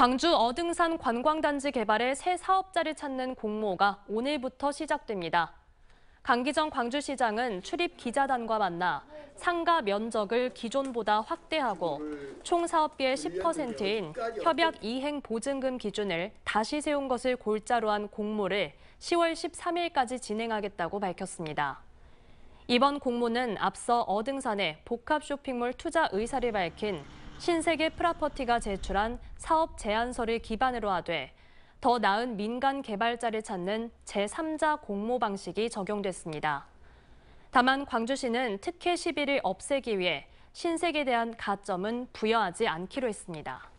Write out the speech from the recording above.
광주 어등산 관광단지 개발에새 사업자를 찾는 공모가 오늘부터 시작됩니다. 강기정 광주시장은 출입 기자단과 만나 상가 면적을 기존보다 확대하고 총 사업비의 10%인 협약 이행 보증금 기준을 다시 세운 것을 골자로 한 공모를 10월 13일까지 진행하겠다고 밝혔습니다. 이번 공모는 앞서 어등산의 복합 쇼핑몰 투자 의사를 밝힌 신세계 프라퍼티가 제출한 사업 제안서를 기반으로 하되 더 나은 민간 개발자를 찾는 제3자 공모 방식이 적용됐습니다. 다만 광주시는 특혜 시비를 없애기 위해 신세계에 대한 가점은 부여하지 않기로 했습니다.